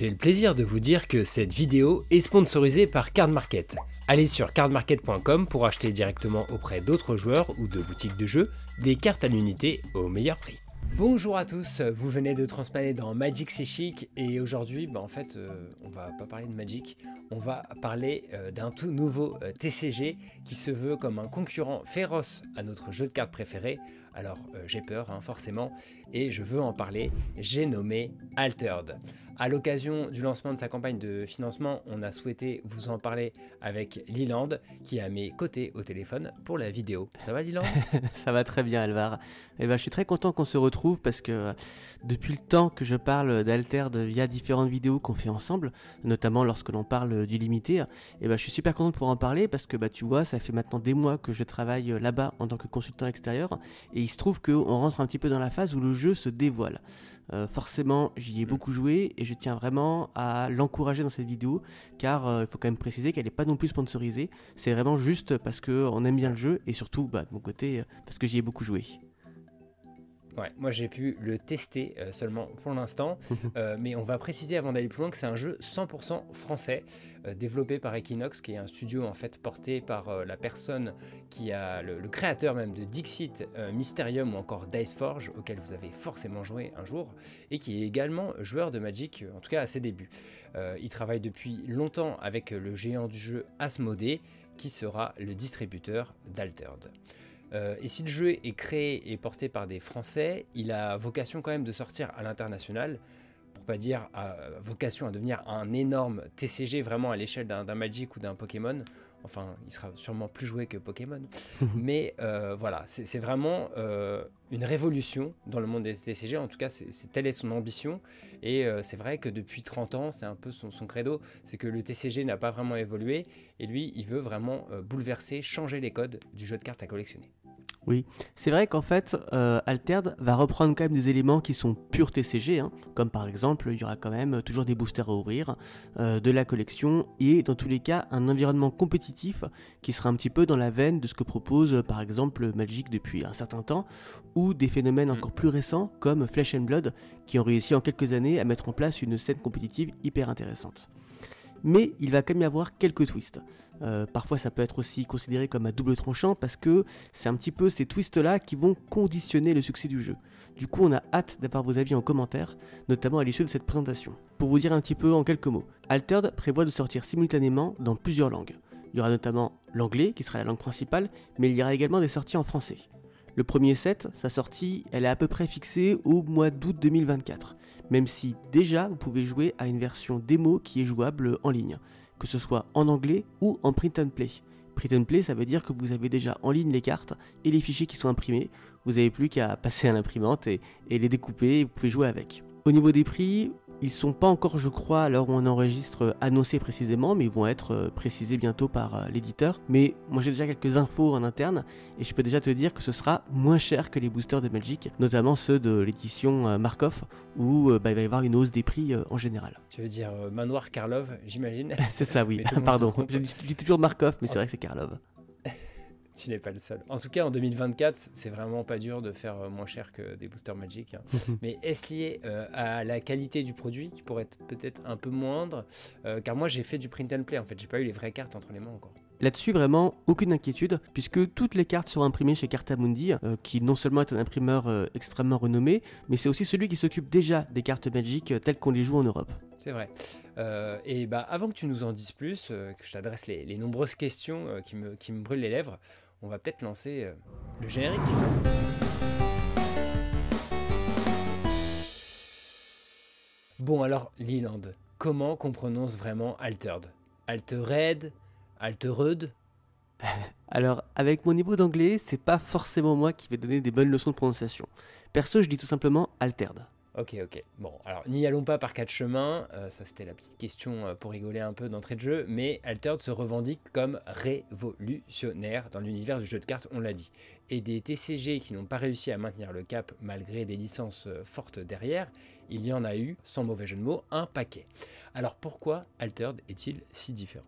J'ai le plaisir de vous dire que cette vidéo est sponsorisée par Card Market. Allez sur cardmarket.com pour acheter directement auprès d'autres joueurs ou de boutiques de jeux des cartes à l'unité au meilleur prix. Bonjour à tous, vous venez de transplaner dans Magic c'est chic et aujourd'hui bah, en fait euh, on va pas parler de Magic, on va parler euh, d'un tout nouveau euh, TCG qui se veut comme un concurrent féroce à notre jeu de cartes préféré. Alors j'ai peur hein, forcément et je veux en parler, j'ai nommé Altered. À l'occasion du lancement de sa campagne de financement, on a souhaité vous en parler avec Liland, qui est à mes côtés au téléphone pour la vidéo. Ça va Liland Ça va très bien Alvar. Et eh ben, je suis très content qu'on se retrouve parce que euh, depuis le temps que je parle d'Alter via différentes vidéos qu'on fait ensemble, notamment lorsque l'on parle du limité, et eh ben, je suis super content de pouvoir en parler parce que bah, tu vois, ça fait maintenant des mois que je travaille euh, là-bas en tant que consultant extérieur et il se trouve qu'on rentre un petit peu dans la phase où le jeu se dévoile. Euh, forcément, j'y ai mm. beaucoup joué et je tiens vraiment à l'encourager dans cette vidéo car euh, il faut quand même préciser qu'elle n'est pas non plus sponsorisée. C'est vraiment juste parce qu'on aime bien le jeu et surtout, bah, de mon côté, euh, parce que j'y ai beaucoup joué. Ouais, moi j'ai pu le tester euh, seulement pour l'instant, euh, mais on va préciser avant d'aller plus loin que c'est un jeu 100% français, euh, développé par Equinox, qui est un studio en fait porté par la personne qui a le, créateur même de Dixit, Mysterium ou encore Forge, auquel vous avez forcément joué un jour, et qui est également joueur de Magic, en tout cas à ses débuts. il travaille depuis longtemps avec le géant du jeu Asmodee, qui sera le distributeur d'Altered. Euh, et si le jeu est créé et porté par des Français, il a vocation quand même de sortir à l'international, pour pas dire à, euh, vocation à devenir un énorme TCG vraiment à l'échelle d'un Magic ou d'un Pokémon. Enfin, il sera sûrement plus joué que Pokémon. Mais euh, voilà, c'est vraiment une révolution dans le monde des TCG. En tout cas, telle est son ambition. Et c'est vrai que depuis 30 ans, c'est un peu son, son credo. C'est que le TCG n'a pas vraiment évolué. Et lui, il veut vraiment bouleverser, changer les codes du jeu de cartes à collectionner. Oui, c'est vrai qu'en fait, euh, va reprendre quand même des éléments qui sont purs TCG, hein. comme par exemple, il y aura quand même toujours des boosters à ouvrir, euh, de la collection, et dans tous les cas, un environnement compétitif qui sera un petit peu dans la veine de ce que propose euh, par exemple Magic depuis un certain temps, ou des phénomènes mm. encore plus récents comme Flesh and Blood, qui ont réussi en quelques années à mettre en place une scène compétitive hyper intéressante. Mais il va quand même y avoir quelques twists. Euh, parfois ça peut être aussi considéré comme à double tranchant parce que c'est un petit peu ces twists-là qui vont conditionner le succès du jeu. Du coup on a hâte d'avoir vos avis en commentaire, notamment à l'issue de cette présentation. Pour vous dire un petit peu en quelques mots, Altered prévoit de sortir simultanément dans plusieurs langues. Il y aura notamment l'anglais qui sera la langue principale, mais il y aura également des sorties en français. Le premier set, sa sortie, elle est à peu près fixée au mois d'août 2024, même si déjà vous pouvez jouer à une version démo qui est jouable en ligne que ce soit en anglais ou en print and play. Print and play, ça veut dire que vous avez déjà en ligne les cartes et les fichiers qui sont imprimés. Vous n'avez plus qu'à passer à l'imprimante et, et, les découper et vous pouvez jouer avec. Au niveau des prix, ils sont pas encore, je crois, à l'heure où on enregistre, euh, annoncés précisément, mais ils vont être euh, précisés bientôt par euh, l'éditeur. Mais moi j'ai déjà quelques infos en interne et je peux déjà te dire que ce sera moins cher que les boosters de Magic, notamment ceux de l'édition Markov où bah, il va y avoir une hausse des prix en général. Tu veux dire Manoir Karlov, j'imagine C'est ça, oui. Pardon. Je dis toujours Markov, mais c'est vrai que c'est Karlov tu n'es pas le seul. En tout cas, en 2024, c'est vraiment pas dur de faire euh, moins cher que des boosters Magic. Hein. Mais est-ce lié euh, à la qualité du produit qui pourrait être peut-être un peu moindre euh, Car moi, j'ai fait du print and play en fait, j'ai pas eu les vraies cartes entre les mains encore. Là-dessus, vraiment, aucune inquiétude, puisque toutes les cartes sont imprimées chez Cartamundi, qui non seulement est un imprimeur extrêmement renommé, mais c'est aussi celui qui s'occupe déjà des cartes Magic telles qu'on les joue en Europe. C'est vrai. et bah, avant que tu nous en dises plus, que je t'adresse les, nombreuses questions qui me, qui me brûlent les lèvres, on va peut-être lancer euh, le générique. Bon alors, Leland, comment qu'on prononce vraiment Altered Altered Altered Alors, avec mon niveau d'anglais, c'est pas forcément moi qui vais donner des bonnes leçons de prononciation. Perso, je dis tout simplement Altered. Ok, ok. Bon, alors n'y allons pas par quatre chemins, euh, ça c'était la petite question euh, pour rigoler un peu d'entrée de jeu, mais Altered se revendique comme révolutionnaire dans l'univers du jeu de cartes, on l'a dit. Et des TCG qui n'ont pas réussi à maintenir le cap malgré des licences euh, fortes derrière, il y en a eu, sans mauvais jeu de mots, un paquet. Alors pourquoi Altered est-il si différent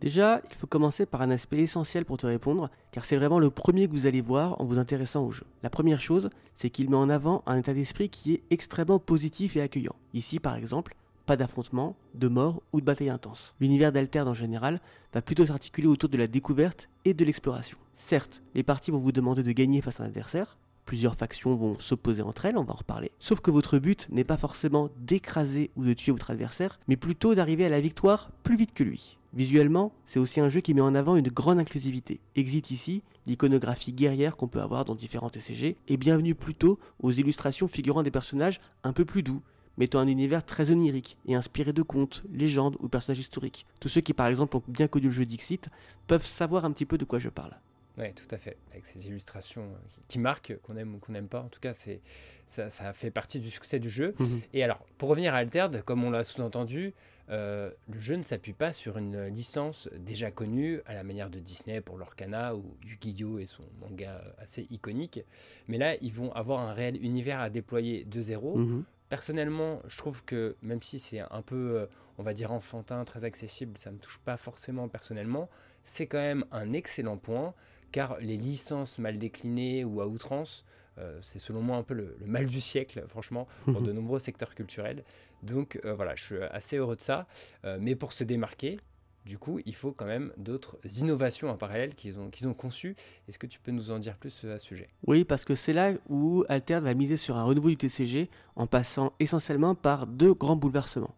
Déjà, il faut commencer par un aspect essentiel pour te répondre, car c'est vraiment le premier que vous allez voir en vous intéressant au jeu. La première chose, c'est qu'il met en avant un état d'esprit qui est extrêmement positif et accueillant. Ici, par exemple, pas d'affrontement, de mort ou de bataille intense. L'univers d'Alterne en général va plutôt s'articuler autour de la découverte et de l'exploration. Certes, les parties vont vous demander de gagner face à un adversaire, plusieurs factions vont s'opposer entre elles, on va en reparler, sauf que votre but n'est pas forcément d'écraser ou de tuer votre adversaire, mais plutôt d'arriver à la victoire plus vite que lui. Visuellement, c'est aussi un jeu qui met en avant une grande inclusivité. Exit ici l'iconographie guerrière qu'on peut avoir dans différents TCG, et bienvenue plutôt aux illustrations figurant des personnages un peu plus doux, mettant un univers très onirique et inspiré de contes, légendes ou personnages historiques. Tous ceux qui par exemple ont bien connu le jeu Dixit peuvent savoir un petit peu de quoi je parle. Oui, tout à fait. Avec ces illustrations euh, qui, marquent, euh, qu'on aime ou qu'on n'aime pas. En tout cas, c'est, ça, ça, fait partie du succès du jeu. Mhm. Et alors, pour revenir à Altered, comme on l'a sous-entendu, euh, le jeu ne s'appuie pas sur une licence déjà connue, à la manière de Disney pour l'Orcana ou Yu-Gi-Oh! et son manga assez iconique. Mais là, ils vont avoir un réel univers à déployer de zéro. Mhm. Personnellement, je trouve que même si c'est un peu, on va dire, enfantin, très accessible, ça ne me touche pas forcément personnellement, c'est quand même un excellent point car les licences mal déclinées ou à outrance, euh, c'est selon moi un peu le, mal du siècle, franchement, pour de nombreux secteurs culturels. Donc euh, voilà, je suis assez heureux de ça. Euh, mais pour se démarquer, du coup, il faut quand même d'autres innovations en parallèle qu'ils ont, qu'ils ont conçues. Est-ce que tu peux nous en dire plus à ce sujet Oui, parce que c'est là où Alter va miser sur un renouveau du TCG en passant essentiellement par deux grands bouleversements.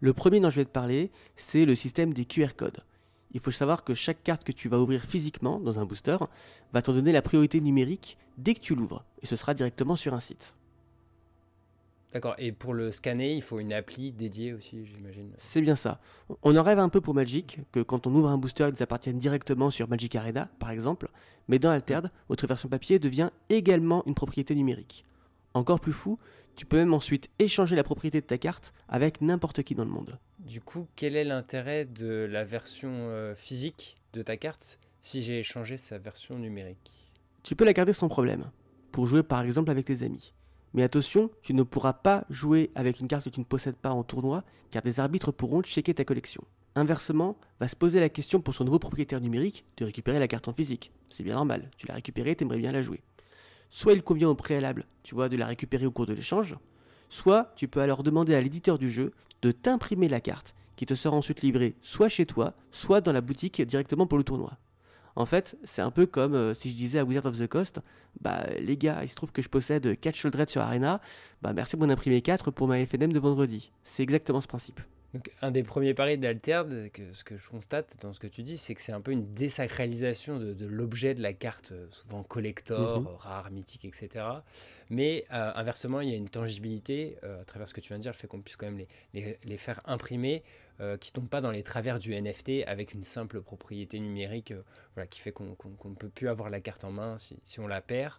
Le premier dont je vais te parler, c'est le système des QR codes il faut savoir que chaque carte que tu vas ouvrir physiquement dans un booster va t'en donner la priorité numérique dès que tu l'ouvres, et ce sera directement sur un site. D'accord, et pour le scanner, il faut une appli dédiée aussi, j'imagine. C'est bien ça. On en rêve un peu pour Magic, que quand on ouvre un booster, ils appartiennent directement sur Magic Arena, par exemple, mais dans Altered, votre version papier devient également une propriété numérique. Encore plus fou, tu peux même ensuite échanger la propriété de ta carte avec n'importe qui dans le monde. Du coup, quel est l'intérêt de la version euh, physique de ta carte si j'ai échangé sa version numérique Tu peux la garder sans problème, pour jouer par exemple avec tes amis. Mais attention, tu ne pourras pas jouer avec une carte que tu ne possèdes pas en tournoi, car des arbitres pourront checker ta collection. Inversement, va se poser la question pour son nouveau propriétaire numérique de récupérer la carte en physique. C'est bien normal, tu l'as récupérée, t'aimerais bien la jouer soit il convient au préalable, tu vois, de la récupérer au cours de l'échange, soit tu peux alors demander à l'éditeur du jeu de t'imprimer la carte, qui te sera ensuite livrée soit chez toi, soit dans la boutique directement pour le tournoi. En fait, c'est un peu comme euh, si je disais à Wizard of the Coast, bah les gars, il se trouve que je possède 4 shouldred sur Arena, bah merci de m'en imprimer 4 pour ma FNM de vendredi. C'est exactement ce principe un des premiers paris de ce que je constate dans ce que tu dis, c'est que c'est un peu une désacralisation de, l'objet de la carte, euh, souvent collector, mhm. euh, rare, mythique, etc. Mais euh, inversement, il y a une tangibilité, à travers ce que tu viens de dire, le fait qu'on puisse quand même les, faire imprimer, qui ne tombe pas dans les travers du NFT avec une simple propriété numérique qui fait qu'on ne peut plus avoir la carte en main si, si on la perd,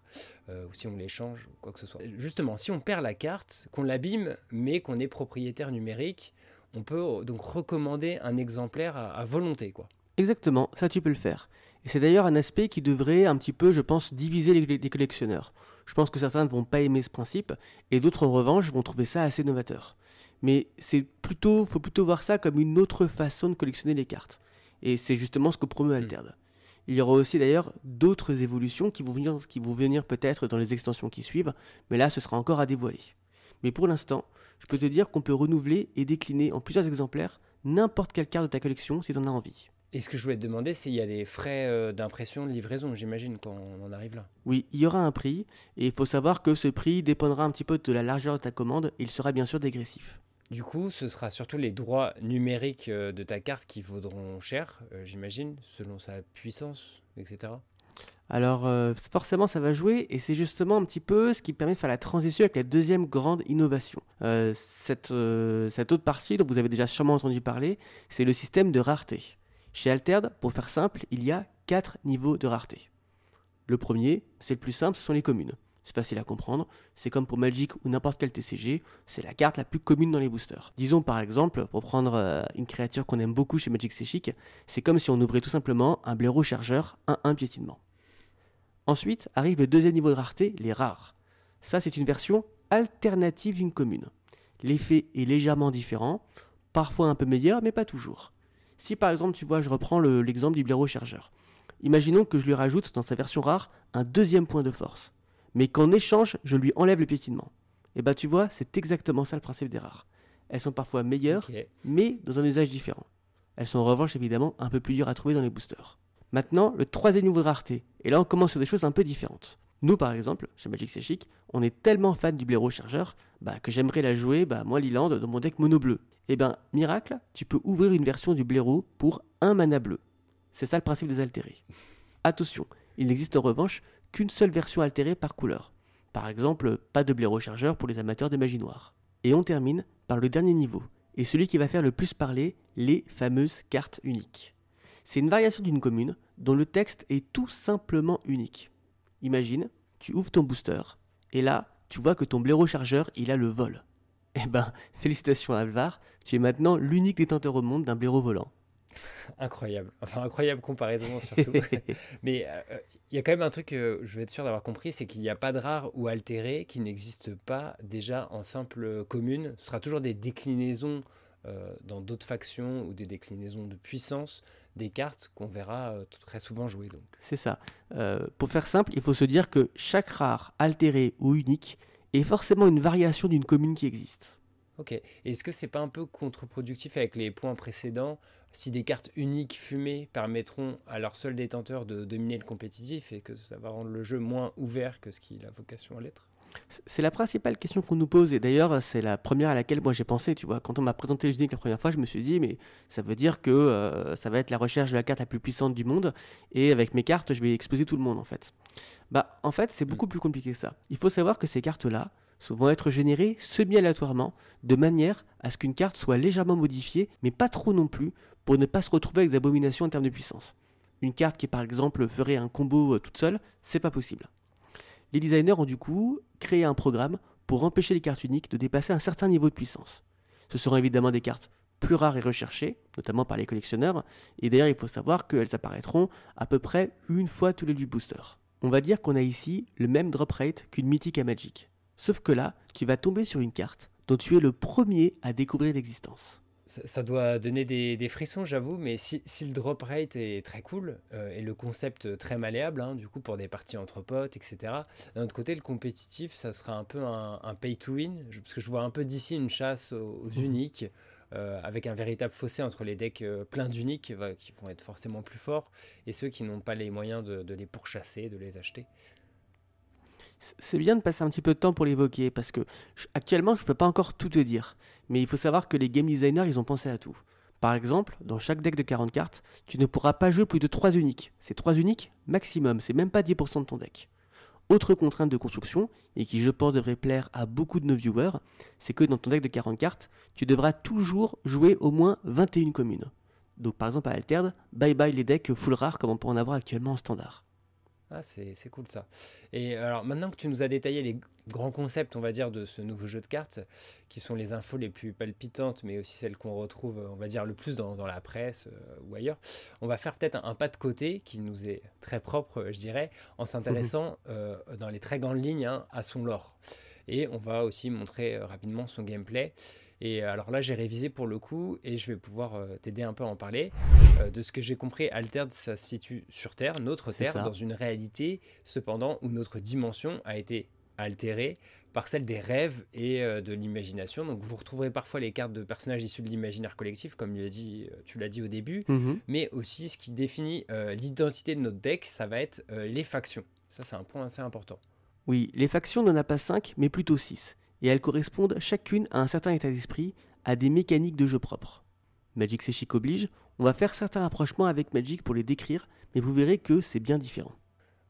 ou si on l'échange, ou quoi que ce soit. Justement, si on perd la carte, qu'on l'abîme, mais qu'on est propriétaire numérique, on peut euh, donc recommander un exemplaire à, volonté. quoi. Exactement, ça tu peux le faire. Et c'est d'ailleurs un aspect qui devrait un petit peu, je pense, diviser les, collectionneurs. Je pense que certains ne vont pas aimer ce principe, et d'autres en revanche vont trouver ça assez novateur. Mais c'est plutôt, faut plutôt voir ça comme une autre façon de collectionner les cartes. Et c'est justement ce que promeut mm. Alterde. Il y aura aussi d'ailleurs d'autres évolutions qui vont venir, qui vont venir peut-être dans les extensions qui suivent, mais là ce sera encore à dévoiler. Mais pour l'instant, je peux te dire qu'on peut renouveler et décliner en plusieurs exemplaires n'importe quelle carte de ta collection si tu en as envie. Et ce que je voulais te demander, c'est il y a des frais euh, d'impression, de livraison, j'imagine, quand on en arrive là. Oui, il y aura un prix, et il faut savoir que ce prix dépendra un petit peu de la largeur de ta commande, il sera bien sûr dégressif. Du coup, ce sera surtout les droits numériques euh, de ta carte qui vaudront cher, euh, j'imagine, selon sa puissance, etc. Alors euh, forcément ça va jouer et c'est justement un petit peu ce qui permet de faire la transition avec la deuxième grande innovation. Euh, euh, cette, autre partie dont vous avez déjà sûrement entendu parler, c'est le système de rareté. Chez Altered, pour faire simple, il y a quatre niveaux de rareté. Le premier, c'est le plus simple, ce sont les communes. C'est facile à comprendre, c'est comme pour Magic ou n'importe quel TCG, c'est la carte la plus commune dans les boosters. Disons par exemple, pour prendre une créature qu'on aime beaucoup chez Magic C'est Chic, c'est comme si on ouvrait tout simplement un blaireau chargeur un piétinement. Ensuite arrive le deuxième niveau de rareté, les rares. Ça, c'est une version alternative d'une commune. L'effet est légèrement différent, parfois un peu meilleur, mais pas toujours. Si par exemple, tu vois, je reprends l'exemple du blaireau chargeur. Imaginons que je lui rajoute dans sa version rare un deuxième point de force, mais qu'en échange, je lui enlève le piétinement. Et eh bah ben, tu vois, c'est exactement ça le principe des rares. Elles sont parfois meilleures, mais dans un usage différent. Elles sont en revanche évidemment un peu plus dures à trouver dans les boosters. Maintenant, le troisième niveau de rareté. Et là, on commence sur des choses un peu différentes. Nous, par exemple, chez Magic C'est Chic, on est tellement fan du blaireau chargeur bah, que j'aimerais la jouer, bah, moi, Liland, dans mon deck mono bleu. Et eh ben, miracle, tu peux ouvrir une version du blaireau pour un mana bleu. C'est ça le principe des altérés. Attention, il n'existe en revanche qu'une seule version altérée par couleur. Par exemple, pas de blaireau chargeur pour les amateurs de magie noire. Et on termine par le dernier niveau, et celui qui va faire le plus parler, les fameuses cartes uniques. C'est une variation d'une commune dont le texte est tout simplement unique. Imagine, tu ouvres ton booster, et là, tu vois que ton blaireau chargeur, il a le vol. Eh ben, félicitations à Alvar, tu es maintenant l'unique détenteur au monde d'un blaireau volant. Incroyable, enfin incroyable comparaison surtout. Mais euh, euh, il y a quand même un truc que je vais être sûr d'avoir compris, c'est qu'il n'y a pas de rare ou altéré qui n'existe pas déjà en simple commune. Ce sera toujours des déclinaisons euh, dans d'autres factions ou des déclinaisons de puissance des cartes qu'on verra euh, très souvent jouer. Donc. C'est ça. Euh, pour faire simple, il faut se dire que chaque rare, altéré ou unique est forcément une variation d'une commune qui existe. Ok. Est-ce que c'est pas un peu contre-productif avec les points précédents si des cartes uniques fumées permettront à leur seul détenteur de dominer le compétitif et que ça va rendre le jeu moins ouvert que ce qu'il a vocation à l'être c'est la principale question qu'on nous pose, et d'ailleurs, c'est la première à laquelle moi j'ai pensé, tu vois. Quand on m'a présenté le jeu la première fois, je me suis dit, mais ça veut dire que euh, ça va être la recherche de la carte la plus puissante du monde, et avec mes cartes, je vais exposer tout le monde, en fait. Bah, en fait, c'est beaucoup mm. plus compliqué que ça. Il faut savoir que ces cartes-là vont être générées semi-aléatoirement, de manière à ce qu'une carte soit légèrement modifiée, mais pas trop non plus, pour ne pas se retrouver avec des abominations en termes de puissance. Une carte qui, par exemple, ferait un combo euh, toute seule, c'est pas possible les designers ont du coup créé un programme pour empêcher les cartes uniques de dépasser un certain niveau de puissance. Ce seront évidemment des cartes plus rares et recherchées, notamment par les collectionneurs, et d'ailleurs il faut savoir qu'elles apparaîtront à peu près une fois tous les 8 boosters. On va dire qu'on a ici le même drop rate qu'une mythique à Magic. Sauf que là, tu vas tomber sur une carte dont tu es le premier à découvrir l'existence ça, doit donner des, frissons, j'avoue, mais si, le drop rate est très cool euh, et le concept très malléable, hein, du coup, pour des parties entre potes, etc., d'un autre côté, le compétitif, ça sera un peu un, pay to win, parce que je vois un peu d'ici une chasse aux, mmh. uniques, euh, avec un véritable fossé entre les decks euh, pleins d'uniques qui vont être forcément plus forts et ceux qui n'ont pas les moyens de, les pourchasser, de les acheter c'est bien de passer un petit peu de temps pour l'évoquer parce que actuellement je ne peux pas encore tout te dire mais il faut savoir que les game designers, ils ont pensé à tout. Par exemple, dans chaque deck de 40 cartes, tu ne pourras pas jouer plus de 3 uniques. C'est 3 uniques maximum, c'est même pas 10% de ton deck. Autre contrainte de construction, et qui je pense devrait plaire à beaucoup de nos viewers, c'est que dans ton deck de 40 cartes, tu devras toujours jouer au moins 21 communes. Donc par exemple à Alterd, bye bye les decks full rares comme on peut en avoir actuellement en standard. Ah, c'est cool ça. Et alors maintenant que tu nous as détaillé les grands concepts, on va dire, de ce nouveau jeu de cartes, qui sont les infos les plus palpitantes, mais aussi celles qu'on retrouve, on va dire, le plus dans, la presse euh, ou ailleurs, on va faire peut-être un, pas de côté qui nous est très propre, je dirais, en s'intéressant mhm. euh, dans les très grandes lignes hein, à son lore. Et on va aussi montrer euh, rapidement son gameplay. Et euh, alors là, j'ai révisé pour le coup et je vais pouvoir euh, t'aider un peu à en parler. Euh, de ce que j'ai compris, Altered, ça se situe sur Terre, notre Terre, dans une réalité cependant où notre dimension a été altérée par celle des rêves et de l'imagination. Donc vous retrouverez parfois les cartes de personnages issus de l'imaginaire collectif, comme dit, tu l'as dit au début, mhm. mais aussi ce qui définit l'identité de notre deck, ça va être les factions. Ça, c'est un point assez important. Oui, les factions n'en a pas 5, mais plutôt six et elles correspondent chacune à un certain état d'esprit, à des mécaniques de jeu propres. Magic chic oblige, on va faire certains rapprochements avec Magic pour les décrire, mais vous verrez que c'est bien différent.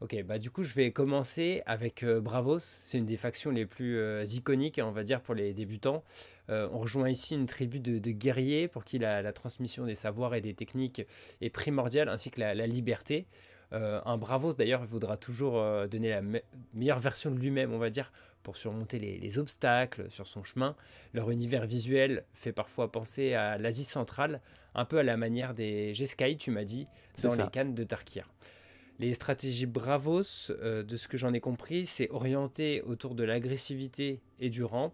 Ok, bah du coup je vais commencer avec euh, Bravos, c'est une des factions les plus euh, iconiques, hein, on va dire, pour les débutants. Euh, on rejoint ici une tribu de, guerriers pour qui la, la, transmission des savoirs et des techniques est primordiale, ainsi que la liberté. Euh, un Bravos, d'ailleurs, voudra toujours euh, donner la meilleure version de lui-même, on va dire, pour surmonter les, obstacles sur son chemin. Leur univers visuel fait parfois penser à l'Asie centrale, un peu à la manière des G-Sky, tu m'as dit, dans les cannes de Tarkir. Les stratégies Bravos, euh, de ce que j'en ai compris, c'est orienté autour de l'agressivité et du ramp,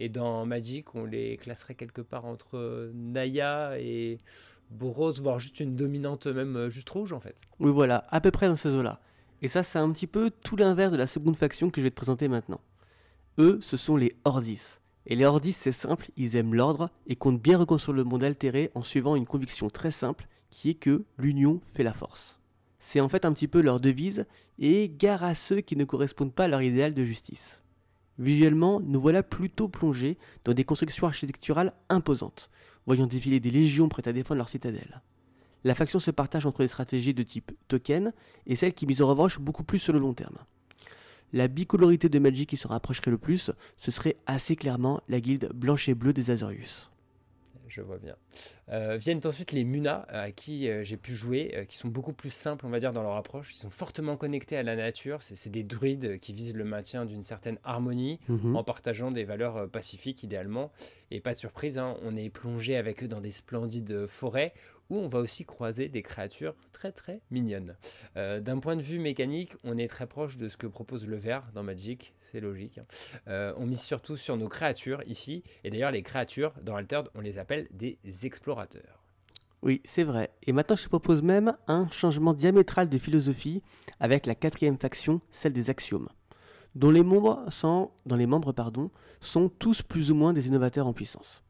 et dans Magic, on les classerait quelque part entre euh, Naya et Boros, voire juste une dominante même euh, juste rouge en fait. Oui voilà, à peu près dans ces eaux-là. Et ça, c'est un petit peu tout l'inverse de la seconde faction que je vais te présenter maintenant. Eux, ce sont les Ordis. Et les Ordis, c'est simple, ils aiment l'ordre et comptent bien reconstruire le monde altéré en suivant une conviction très simple qui est que l'union fait la force. C'est en fait un petit peu leur devise et gare à ceux qui ne correspondent pas à leur idéal de justice. Visuellement, nous voilà plutôt plongés dans des constructions architecturales imposantes, voyant défiler des légions prêtes à défendre leur citadelle. La faction se partage entre des stratégies de type token et celles qui misent en revanche beaucoup plus sur le long terme. La bicolorité de Magic qui se rapprocherait le plus, ce serait assez clairement la guilde blanche et bleue des Azorius. Je vois bien. Euh, viennent ensuite les Muna, euh, à qui euh, j'ai pu jouer, qui sont beaucoup plus simples, on va dire, dans leur approche. Ils sont fortement connectés à la nature. C'est des druides qui visent le maintien d'une certaine harmonie mhm. en partageant des valeurs pacifiques, idéalement. Et pas de surprise, hein, on est plongé avec eux dans des splendides forêts où on va aussi croiser des créatures très très mignonnes. D'un point de vue mécanique, on est très proche de ce que propose le vert dans Magic, c'est logique. Hein. on mise surtout sur nos créatures ici, et d'ailleurs les créatures dans Altered, on les appelle des explorateurs oui, c'est vrai. Et maintenant, je propose même un changement diamétral de philosophie avec la quatrième faction, celle des axiomes, dont les membres, sont, les membres pardon, sont tous plus ou moins des innovateurs en puissance.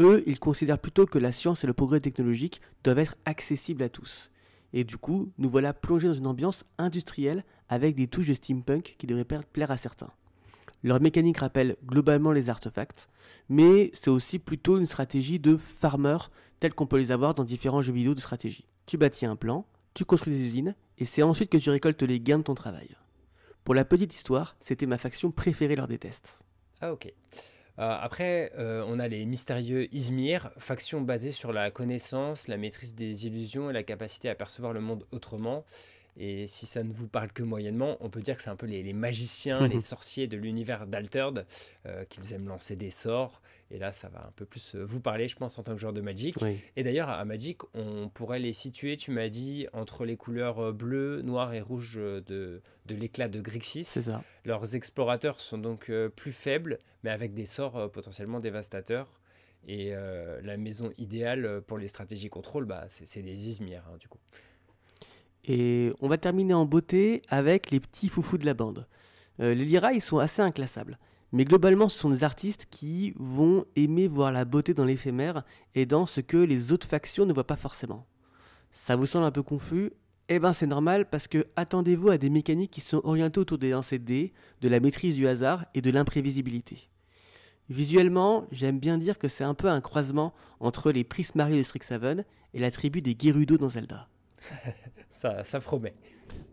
Eux, ils considèrent plutôt que la science et le progrès technologique doivent être accessibles à tous. Et du coup, nous voilà plongés dans une ambiance industrielle avec des touches de steampunk qui devraient plaire à certains. Leur mécanique rappelle globalement les artefacts, mais c'est aussi plutôt une stratégie de farmer telle qu'on peut les avoir dans différents jeux vidéo de stratégie. Tu bâtis un plan, tu construis des usines, et c'est ensuite que tu récoltes les gains de ton travail. Pour la petite histoire, c'était ma faction préférée lors des tests. Ah ok. Euh, après, euh, on a les mystérieux Izmir, faction basée sur la connaissance, la maîtrise des illusions et la capacité à percevoir le monde autrement. Et si ça ne vous parle que moyennement, on peut dire que c'est un peu les, magiciens, les sorciers de l'univers d'Altered, euh, qu'ils aiment lancer des sorts. Et là, ça va un peu plus euh, vous parler, je pense, en tant que joueur de Magic. Et d'ailleurs, à Magic, on pourrait les situer, tu m'as dit, entre les couleurs euh, bleu, noir et rouge de, l'éclat de Grixis. Leurs explorateurs sont donc plus faibles, mais avec des sorts potentiellement dévastateurs. Et la maison idéale pour les stratégies contrôle, bah, c'est les Izmir, hein, du coup. Et on va terminer en beauté avec les petits foufous de la bande. Euh, les Lyra, ils sont assez inclassables. Mais globalement, ce sont des artistes qui vont aimer voir la beauté dans l'éphémère et dans ce que les autres factions ne voient pas forcément. Ça vous semble un peu confus Eh ben c'est normal parce que attendez-vous à des mécaniques qui sont orientées autour des lancers de dés, de la maîtrise du hasard et de l'imprévisibilité. Visuellement, j'aime bien dire que c'est un peu un croisement entre les Prismari de Strixhaven et la tribu des Gerudo dans Zelda. ça, ça, promet.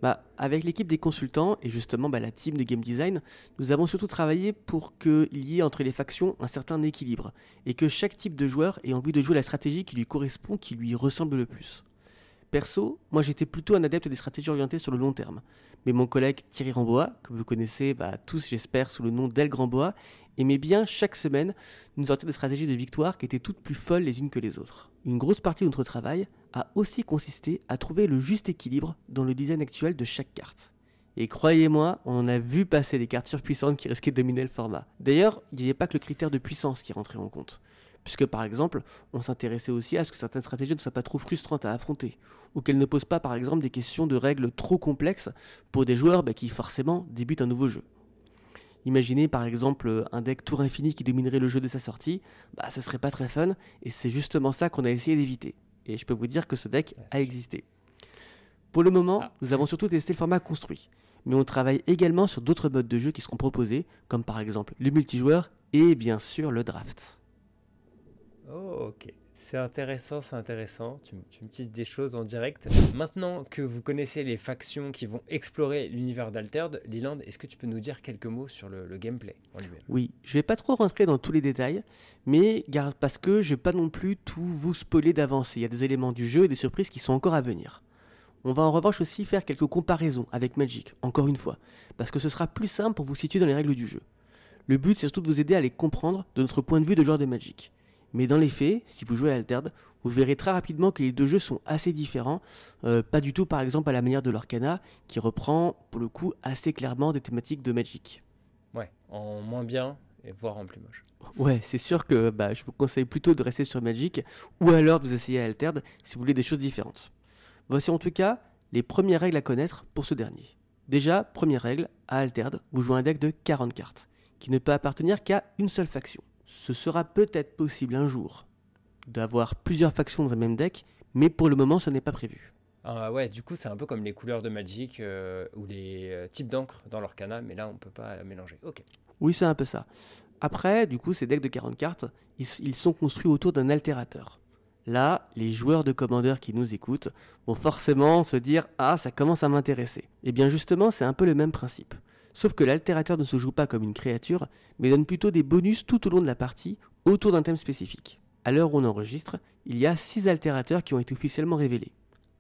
Bah, avec l'équipe des consultants et justement bah, la team de game design, nous avons surtout travaillé pour qu'il y ait entre les factions un certain équilibre et que chaque type de joueur ait envie de jouer la stratégie qui lui correspond, qui lui ressemble le plus. Perso, moi j'étais plutôt un adepte des stratégies orientées sur le long terme. Mais mon collègue Thierry Ramboa, que vous connaissez bah, tous j'espère sous le nom d'El Grandboa, mais bien chaque semaine nous sortir des stratégies de victoire qui étaient toutes plus folles les unes que les autres. Une grosse partie de notre travail a aussi consisté à trouver le juste équilibre dans le design actuel de chaque carte. Et croyez-moi, on en a vu passer des cartes surpuissantes qui risquaient de dominer le format. D'ailleurs, il n'y avait pas que le critère de puissance qui rentrait en compte. Puisque par exemple, on s'intéressait aussi à ce que certaines stratégies ne soient pas trop frustrantes à affronter, ou qu'elles ne posent pas par exemple des questions de règles trop complexes pour des joueurs bah, qui forcément débutent un nouveau jeu. Imaginez par exemple un deck tour infini qui dominerait le jeu dès sa sortie, bah ce serait pas très fun, et c'est justement ça qu'on a essayé d'éviter. Et je peux vous dire que ce deck a existé. Pour le moment, ah. nous avons surtout testé le format construit, mais on travaille également sur d'autres modes de jeu qui seront proposés, comme par exemple le multijoueur et bien sûr le draft. ok. C'est intéressant, c'est intéressant. Tu, me tises des choses en direct. Maintenant que vous connaissez les factions qui vont explorer l'univers d'Altered, Liland, est-ce que tu peux nous dire quelques mots sur le, gameplay Oui, je vais pas trop rentrer dans tous les détails, mais garde parce que je vais pas non plus tout vous spoiler d'avance. Il y a des éléments du jeu et des surprises qui sont encore à venir. On va en revanche aussi faire quelques comparaisons avec Magic, encore une fois, parce que ce sera plus simple pour vous situer dans les règles du jeu. Le but c'est surtout de vous aider à les comprendre de notre point de vue de genre de Magic. Mais dans les faits, si vous jouez à Altered, vous verrez très rapidement que les deux jeux sont assez différents. Euh, pas du tout par exemple à la manière de l'Orcana, qui reprend pour le coup assez clairement des thématiques de Magic. Ouais, en moins bien, et voire en plus moche. Ouais, c'est sûr que bah, je vous conseille plutôt de rester sur Magic, ou alors de vous essayer à Altered si vous voulez des choses différentes. Voici en tout cas les premières règles à connaître pour ce dernier. Déjà, première règle, à Altered, vous jouez un deck de 40 cartes, qui ne peut appartenir qu'à une seule faction. Ce sera peut-être possible un jour d'avoir plusieurs factions dans le même deck, mais pour le moment, ce n'est pas prévu. Ah ouais, du coup, c'est un peu comme les couleurs de Magic euh, ou les euh, types d'encre dans l'Orcana, mais là, on ne peut pas la mélanger. Oui, c'est un peu ça. Après, du coup, ces decks de 40 cartes, ils, sont construits autour d'un altérateur. Là, les joueurs de Commander qui nous écoutent vont forcément se dire Ah, ça commence à m'intéresser. Et eh bien justement, c'est un peu le même principe. Sauf que l'altérateur ne se joue pas comme une créature, mais donne plutôt des bonus tout au long de la partie autour d'un thème spécifique. À l'heure où on enregistre, il y a 6 altérateurs qui ont été officiellement révélés,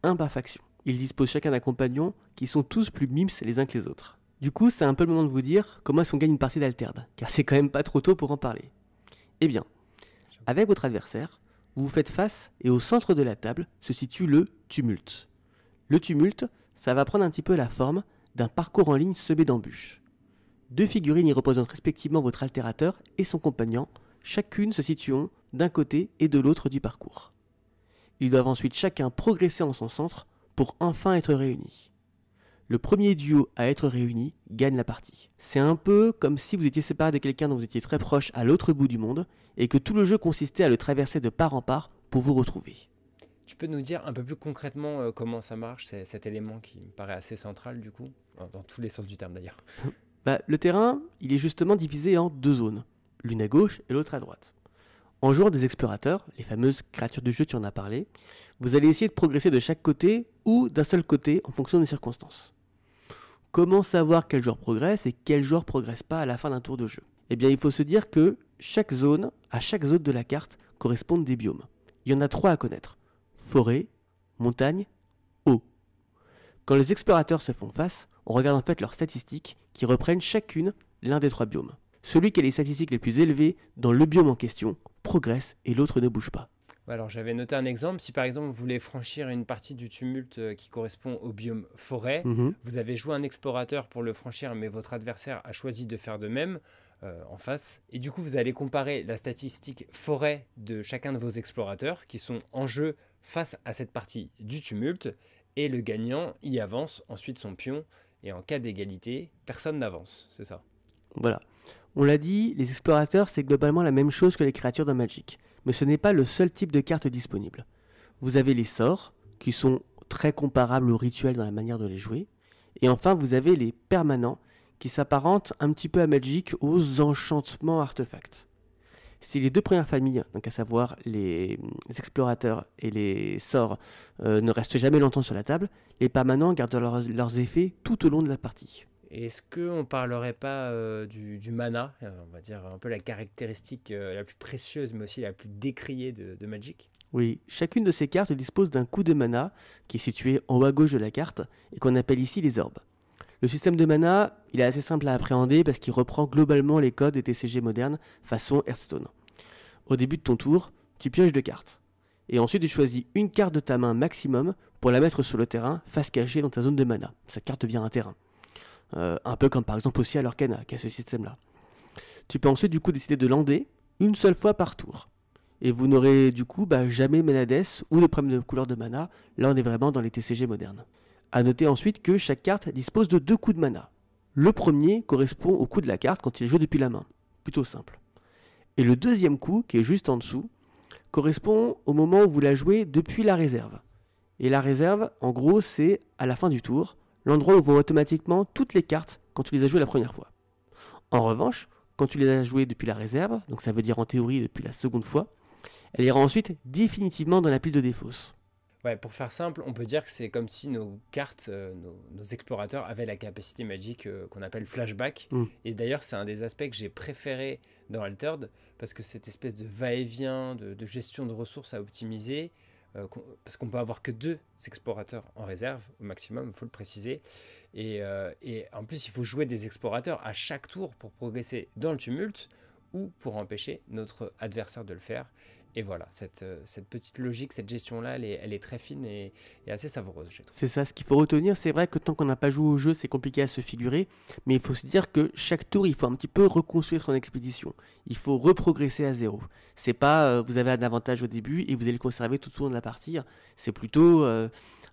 un par faction. Ils disposent chacun d'un compagnon qui sont tous plus mimes les uns que les autres. Du coup, c'est un peu le moment de vous dire comment est-ce qu'on gagne une partie d'alterde, car c'est quand même pas trop tôt pour en parler. Eh bien, avec votre adversaire, vous vous faites face et au centre de la table se situe le tumulte. Le tumulte, ça va prendre un petit peu la forme d'un parcours en ligne semé d'embûches. Deux figurines y représentent respectivement votre altérateur et son compagnon, chacune se situant d'un côté et de l'autre du parcours. Ils doivent ensuite chacun progresser en son centre pour enfin être réunis. Le premier duo à être réuni gagne la partie. C'est un peu comme si vous étiez séparé de quelqu'un dont vous étiez très proche à l'autre bout du monde et que tout le jeu consistait à le traverser de part en part pour vous retrouver. Tu peux nous dire un peu plus concrètement euh, comment ça marche, cet élément qui me paraît assez central du coup, dans tous les sens du terme d'ailleurs. Bah, le terrain, il est justement divisé en deux zones, l'une à gauche et l'autre à droite. En jouant des explorateurs, les fameuses créatures du jeu, tu en as parlé, vous allez essayer de progresser de chaque côté ou d'un seul côté en fonction des circonstances. Comment savoir quel joueur progresse et quel joueur ne progresse pas à la fin d'un tour de jeu Eh bien, il faut se dire que chaque zone, à chaque zone de la carte, correspondent des biomes. Il y en a trois à connaître forêt, montagne, eau. Quand les explorateurs se font face, on regarde en fait leurs statistiques qui reprennent chacune l'un des trois biomes. Celui qui a les statistiques les plus élevées dans le biome en question progresse et l'autre ne bouge pas. Bah, alors j'avais noté un exemple, si par exemple vous voulez franchir une partie du tumulte euh, qui correspond au biome forêt, mhm. vous avez joué un explorateur pour le franchir mais votre adversaire a choisi de faire de même euh, en face, et du coup vous allez comparer la statistique forêt de chacun de vos explorateurs qui sont en jeu face à cette partie du tumulte, et le gagnant y avance ensuite son pion, et en cas d'égalité, personne n'avance, c'est ça. Voilà. On l'a dit, les explorateurs c'est globalement la même chose que les créatures de Magic mais ce n'est pas le seul type de carte disponible. Vous avez les sorts, qui sont très comparables aux rituels dans la manière de les jouer, et enfin vous avez les permanents, qui s'apparentent un petit peu à Magic aux enchantements artefacts. Si les deux premières familles, donc à savoir les explorateurs et les sorts, euh, ne restent jamais longtemps sur la table, les permanents gardent leurs effets tout au long de la partie. Est-ce qu'on parlerait pas euh, du, mana, euh, on va dire un peu la caractéristique euh, la plus précieuse mais aussi la plus décriée de, Magic Oui, chacune de ces cartes dispose d'un coup de mana qui est situé en haut à gauche de la carte et qu'on appelle ici les orbes. Le système de mana, il est assez simple à appréhender parce qu'il reprend globalement les codes des TCG modernes façon Hearthstone. Au début de ton tour, tu pioches deux cartes. Et ensuite, tu choisis une carte de ta main maximum pour la mettre sur le terrain face cachée dans ta zone de mana. Cette carte devient un terrain. Euh, un peu comme par exemple aussi à l'Orcana, qui a ce système-là. Tu peux ensuite du coup décider de lander une seule fois par tour. Et vous n'aurez du coup bah, jamais Menades ou de problème de couleur de mana. Là on est vraiment dans les TCG modernes. A noter ensuite que chaque carte dispose de deux coups de mana. Le premier correspond au coup de la carte quand il est joué depuis la main. Plutôt simple. Et le deuxième coup, qui est juste en dessous, correspond au moment où vous la jouez depuis la réserve. Et la réserve, en gros, c'est à la fin du tour l'endroit où vont automatiquement toutes les cartes quand tu les as jouées la première fois. En revanche, quand tu les as jouées depuis la réserve, donc ça veut dire en théorie depuis la seconde fois, elle ira ensuite définitivement dans la pile de défauts. Ouais, pour faire simple, on peut dire que c'est comme si nos cartes, euh, nos, explorateurs avaient la capacité magique euh, qu'on appelle flashback. Hmm. Et d'ailleurs, c'est un des aspects que j'ai préféré dans Altered, parce que cette espèce de va-et-vient, de, de, gestion de ressources à optimiser, euh, parce qu'on peut avoir que deux explorateurs en réserve au maximum, il faut le préciser. Euh, et, en plus, il faut jouer des explorateurs à chaque tour pour progresser dans le tumulte ou pour empêcher notre adversaire de le faire et voilà, euh, cette, petite logique, cette gestion-là, elle est, très fine et, assez savoureuse, je trouve. C'est ça, ce qu'il faut retenir, c'est vrai que tant qu'on n'a pas joué au jeu, c'est compliqué à se figurer, mais il faut se dire que chaque tour, il faut un petit peu reconstruire son expédition. Il faut reprogresser à zéro. C'est pas euh, vous avez un avantage au début et vous allez le conserver tout au long de la partie. C'est plutôt euh,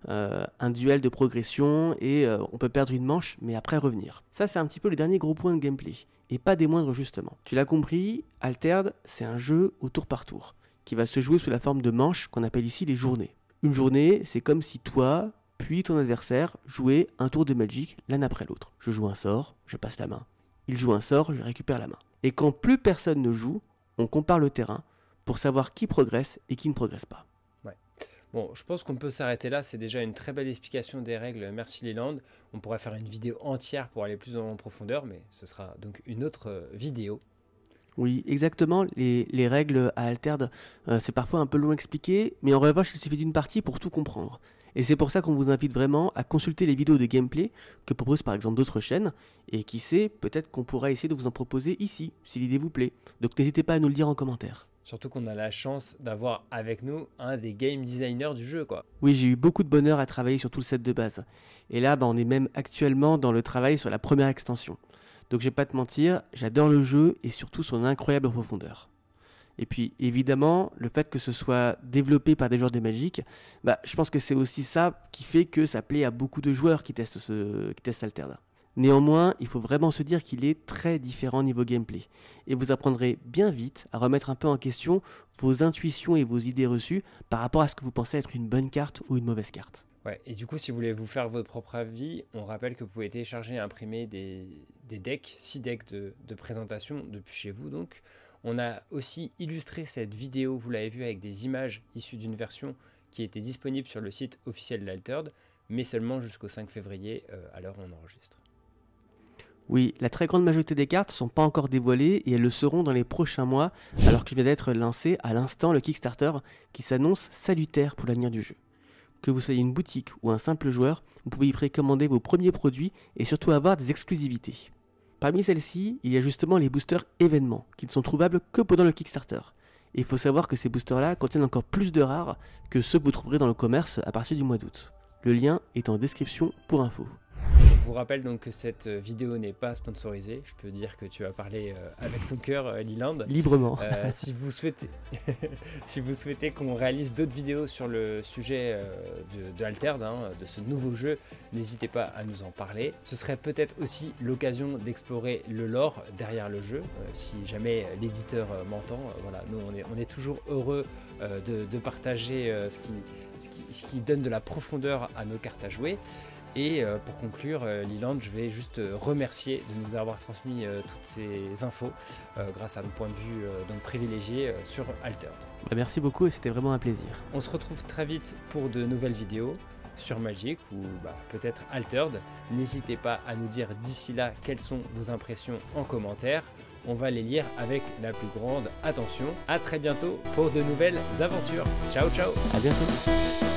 un duel de progression et on peut perdre une manche, mais après revenir. Ça, c'est un petit peu les derniers gros points de gameplay, et pas des moindres justement. Tu l'as compris, Alterd, c'est un jeu au tour par tour qui va se jouer sous la forme de manches qu'on appelle ici les journées. Une journée, c'est comme si toi, puis ton adversaire, jouaient un tour de Magic l'un après l'autre. Je joue un sort, je passe la main. Il joue un sort, je récupère la main. Et quand plus personne ne joue, on compare le terrain pour savoir qui progresse et qui ne progresse pas. Bon, je pense qu'on peut s'arrêter là. C'est déjà une très belle explication des règles. Merci Landes. On pourrait faire une vidéo entière pour aller plus en profondeur, mais ce sera donc une autre euh, vidéo. Oui, exactement. Les, règles à Altered, euh, c'est parfois un peu long à expliquer, mais en revanche, il suffit d'une partie pour tout comprendre. Et c'est pour ça qu'on vous invite vraiment à consulter les vidéos de gameplay que proposent par exemple d'autres chaînes, et qui sait, peut-être qu'on pourra essayer de vous en proposer ici, si l'idée vous plaît. Donc n'hésitez pas à nous le dire en commentaire. Surtout qu'on a la chance d'avoir avec nous un des game designers du jeu, quoi. Oui, j'ai eu beaucoup de bonheur à travailler sur tout le set de base. Et là, bah, on est même actuellement dans le travail sur la première extension. Donc je vais pas te mentir, j'adore le jeu et surtout son incroyable profondeur. Et puis évidemment, le fait que ce soit développé par des joueurs de Magic, bah, je pense que c'est aussi ça qui fait que ça plaît à beaucoup de joueurs qui testent, ce, qui testent Alterna. Néanmoins, il faut vraiment se dire qu'il est très différent niveau gameplay, et vous apprendrez bien vite à remettre un peu en question vos intuitions et vos idées reçues par rapport à ce que vous pensez être une bonne carte ou une mauvaise carte et du coup, si vous voulez vous faire votre propre avis, on rappelle que vous pouvez télécharger et imprimer des, decks, 6 decks de, présentation depuis chez vous. Donc, on a aussi illustré cette vidéo, vous l'avez vu, avec des images issues d'une version qui était disponible sur le site officiel d'Altered, mais seulement jusqu'au 5 février, euh, à l'heure où on enregistre. Oui, la très grande majorité des cartes ne sont pas encore dévoilées et elles le seront dans les prochains mois, alors qu'il vient d'être lancé à l'instant le Kickstarter qui s'annonce salutaire pour l'avenir du jeu. Que vous soyez une boutique ou un simple joueur, vous pouvez y précommander vos premiers produits et surtout avoir des exclusivités. Parmi celles-ci, il y a justement les boosters événements, qui ne sont trouvables que pendant le Kickstarter. Et il faut savoir que ces boosters-là contiennent encore plus de rares que ceux que vous trouverez dans le commerce à partir du mois d'août. Le lien est en description pour info. Je vous rappelle donc que cette euh, vidéo n'est pas sponsorisée. Je peux dire que tu as parlé euh, avec ton cœur, euh, Liland. Librement. si vous souhaitez, si vous souhaitez qu'on réalise d'autres vidéos sur le sujet de, de Alterd, hein, de ce nouveau jeu, n'hésitez pas à nous en parler. Ce serait peut-être aussi l'occasion d'explorer le lore derrière le jeu, si jamais l'éditeur m'entend. voilà, nous on est, toujours heureux de, partager ce qui donne de la profondeur à nos cartes à jouer. Et euh, pour conclure, euh, Liland, je vais juste euh, remercier de nous avoir transmis toutes ces infos grâce à nos point de vue donc privilégiés sur Altered. Bah, merci beaucoup et c'était vraiment un plaisir. On se retrouve très vite pour de nouvelles vidéos sur Magic ou bah, peut-être Altered. N'hésitez pas à nous dire d'ici là quelles sont vos impressions en commentaire. On va les lire avec la plus grande attention. A très bientôt pour de nouvelles aventures. Ciao ciao À bientôt